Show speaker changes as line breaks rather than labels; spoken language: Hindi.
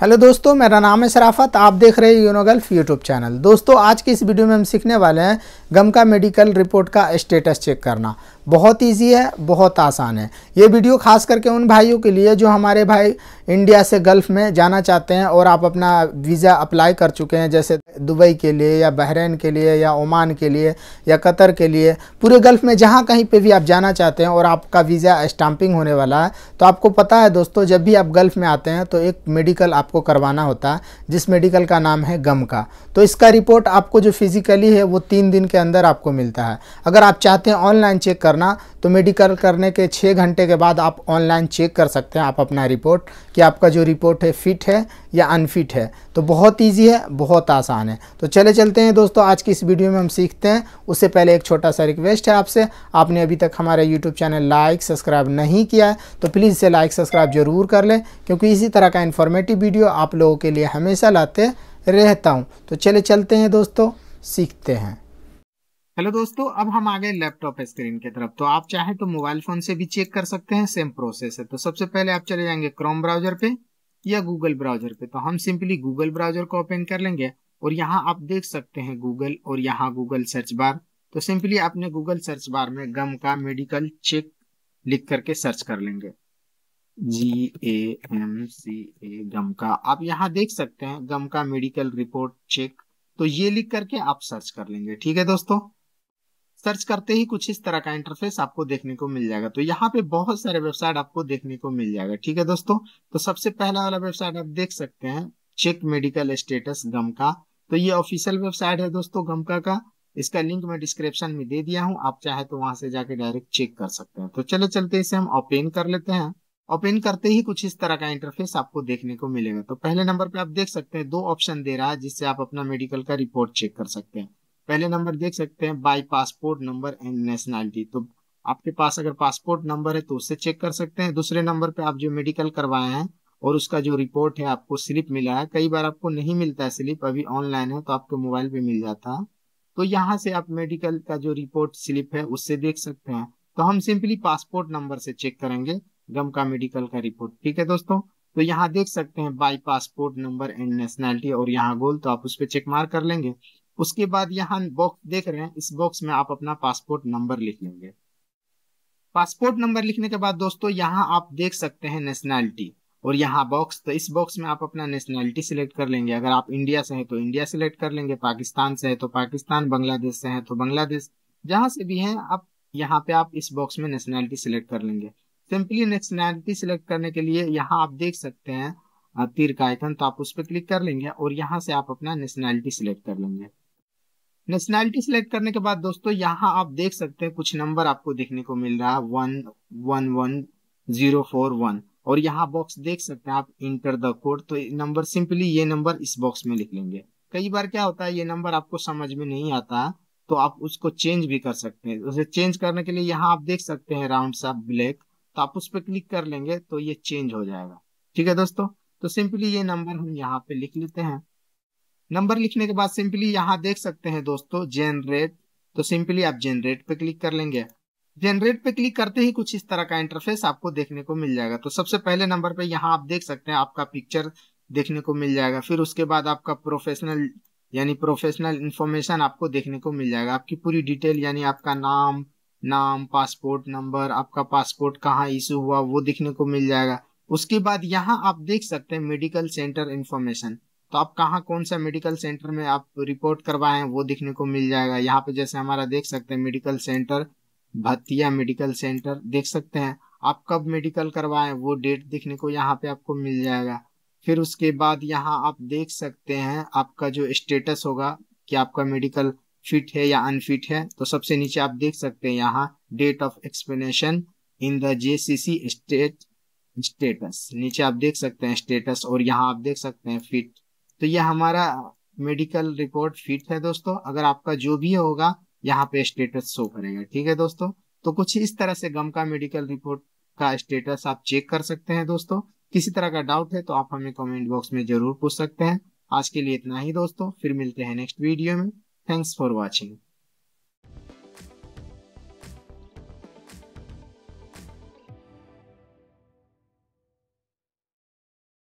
हेलो दोस्तों मेरा नाम है शराफत आप देख रहे हैं यूनोगल्फ यूट्यूब चैनल दोस्तों आज की इस वीडियो में हम सीखने वाले हैं गम का मेडिकल रिपोर्ट का स्टेटस चेक करना बहुत इजी है बहुत आसान है ये वीडियो खास करके उन भाइयों के लिए जो हमारे भाई इंडिया से गल्फ़ में जाना चाहते हैं और आप अपना वीज़ा अप्लाई कर चुके हैं जैसे दुबई के लिए या बहरीन के लिए या ओमान के लिए या कतर के लिए पूरे गल्फ़ में जहाँ कहीं पे भी आप जाना चाहते हैं और आपका वीज़ा स्टाम्पिंग होने वाला है तो आपको पता है दोस्तों जब भी आप गल्फ़ में आते हैं तो एक मेडिकल आपको करवाना होता है जिस मेडिकल का नाम है गम का तो इसका रिपोर्ट आपको जो फिज़िकली है वो तीन दिन के अंदर आपको मिलता है अगर आप चाहते हैं ऑनलाइन चेक कर करना तो मेडिकल करने के छः घंटे के बाद आप ऑनलाइन चेक कर सकते हैं आप अपना रिपोर्ट कि आपका जो रिपोर्ट है फिट है या अनफिट है तो बहुत ईजी है बहुत आसान है तो चले चलते हैं दोस्तों आज की इस वीडियो में हम सीखते हैं उससे पहले एक छोटा सा रिक्वेस्ट है आपसे आपने अभी तक हमारा यूट्यूब चैनल लाइक सब्सक्राइब नहीं किया है तो प्लीज़ इसे लाइक सब्सक्राइब ज़रूर कर लें क्योंकि इसी तरह का इन्फॉर्मेटिव वीडियो आप लोगों के लिए हमेशा लाते रहता हूँ तो चले चलते हैं दोस्तों सीखते हैं हेलो दोस्तों अब हम आ गए लैपटॉप स्क्रीन की तरफ तो आप चाहे तो मोबाइल फोन से भी चेक कर सकते हैं सेम प्रोसेस है तो सबसे पहले आप चले जाएंगे क्रोम ब्राउजर पे या गूगल ब्राउजर पे तो हम सिंपली गूगल ब्राउजर को ओपन कर लेंगे और यहाँ आप देख सकते हैं गूगल और यहाँ गूगल सर्च बार तो सिंपली आपने गूगल सर्च बार में गम का मेडिकल चेक लिख करके सर्च कर लेंगे जी ए एम सी ए गम का आप यहाँ देख सकते हैं गम का मेडिकल रिपोर्ट चेक तो ये लिख करके आप सर्च कर लेंगे ठीक है दोस्तों सर्च करते ही कुछ इस तरह का इंटरफेस आपको देखने को मिल जाएगा तो यहाँ पे बहुत सारे वेबसाइट आपको देखने को मिल जाएगा ठीक है दोस्तों तो सबसे पहला वाला वेबसाइट आप देख सकते हैं चेक मेडिकल स्टेटस गमका तो ये ऑफिशियल वेबसाइट है दोस्तों गमका का इसका लिंक मैं डिस्क्रिप्शन में दे दिया हूँ आप चाहे तो वहां से जाके डायरेक्ट चेक कर सकते हैं तो चले चलते इसे हम ओपन कर लेते हैं ओपन करते ही कुछ इस तरह का इंटरफेस आपको देखने को मिलेगा तो पहले नंबर पे आप देख सकते हैं दो ऑप्शन दे रहा है जिससे आप अपना मेडिकल का रिपोर्ट चेक कर सकते हैं पहले नंबर देख सकते हैं by passport number and nationality तो आपके पास अगर पासपोर्ट नंबर है तो उससे चेक कर सकते हैं दूसरे नंबर पे आप जो मेडिकल करवाए हैं और उसका जो रिपोर्ट है आपको स्लिप मिला है कई बार आपको नहीं मिलता है स्लिप अभी ऑनलाइन है तो आपको मोबाइल पे मिल जाता है तो यहाँ से आप मेडिकल का जो रिपोर्ट स्लिप है उससे देख सकते हैं तो हम सिंपली पासपोर्ट नंबर से चेक करेंगे गम का मेडिकल का रिपोर्ट ठीक है दोस्तों तो यहाँ देख सकते हैं by passport number and nationality और यहाँ गोल तो आप उस पर चेक मार कर लेंगे उसके बाद यहाँ बॉक्स देख रहे हैं इस बॉक्स में आप अपना पासपोर्ट नंबर लिख लेंगे पासपोर्ट नंबर लिखने के बाद दोस्तों यहाँ आप देख सकते हैं नेशनैलिटी और यहाँ बॉक्स तो इस बॉक्स में आप अपना नेशनैलिटी सिलेक्ट कर लेंगे अगर आप इंडिया से हैं तो इंडिया सिलेक्ट कर लेंगे पाकिस्तान से है तो पाकिस्तान बांग्लादेश से है तो बांग्लादेश जहां से भी हैं आप यहाँ पे आप इस बॉक्स में नेशनैलिटी सिलेक्ट कर लेंगे सिंपली नेशनैलिटी सिलेक्ट करने के लिए यहाँ आप देख सकते हैं तीर का आइकन तो आप उस पर क्लिक कर लेंगे और यहाँ से आप अपना नेशनैलिटी सिलेक्ट कर लेंगे नेशनैलिटी सिलेक्ट करने के बाद दोस्तों यहाँ आप देख सकते हैं कुछ नंबर आपको देखने को मिल रहा है one one one zero four one और यहाँ बॉक्स देख सकते हैं आप इंटर द कोड तो नंबर सिंपली ये नंबर इस बॉक्स में लिख लेंगे कई बार क्या होता है ये नंबर आपको समझ में नहीं आता तो आप उसको चेंज भी कर सकते हैं उसे चेंज करने के लिए यहाँ आप देख सकते हैं राउंड सा ब्लैक तो आप उस पर क्लिक कर लेंगे तो ये चेंज हो जाएगा ठीक है दोस्तों तो सिंपली ये नंबर हम यहाँ पे लिख लेते हैं नंबर लिखने के बाद सिंपली यहाँ देख सकते हैं दोस्तों जेनरेट तो सिंपली आप जेनरेट पे क्लिक कर लेंगे जेनरेट पे क्लिक करते ही कुछ इस तरह का इंटरफेस आपको देखने को मिल जाएगा तो सबसे पहले नंबर पे यहाँ आप देख सकते हैं आपका पिक्चर देखने को मिल जाएगा फिर उसके बाद आपका प्रोफेशनल यानी प्रोफेशनल इन्फॉर्मेशन आपको देखने को मिल जाएगा आपकी पूरी डिटेल यानी आपका नाम नाम पासपोर्ट नंबर आपका पासपोर्ट कहाँ इशू हुआ वो देखने को मिल जाएगा उसके बाद यहाँ आप देख सकते हैं मेडिकल सेंटर इन्फॉर्मेशन तो आप कहाँ कौन सा मेडिकल सेंटर में आप रिपोर्ट करवाए हैं वो देखने को मिल जाएगा यहाँ पे जैसे हमारा देख सकते हैं मेडिकल सेंटर भतिया मेडिकल सेंटर देख सकते हैं आप कब मेडिकल करवाए वो डेट देखने को यहाँ पे आपको मिल जाएगा फिर उसके बाद यहाँ आप देख सकते हैं आपका जो स्टेटस होगा कि आपका मेडिकल फिट है या अनफिट है तो सबसे नीचे आप देख सकते हैं यहाँ date of explanation in the J state status नीचे आप देख सकते हैं स्टेटस और यहाँ आप देख सकते हैं फिट तो यह हमारा मेडिकल रिकॉर्ड फिट है दोस्तों अगर आपका जो भी होगा यहाँ पे स्टेटस शो करेगा ठीक है दोस्तों तो कुछ इस तरह से गम का मेडिकल रिपोर्ट का स्टेटस आप चेक कर सकते हैं दोस्तों किसी तरह का डाउट है तो आप हमें कमेंट बॉक्स में जरूर पूछ सकते हैं आज के लिए इतना ही दोस्तों फिर मिलते हैं नेक्स्ट वीडियो में थैंक्स फॉर वॉचिंग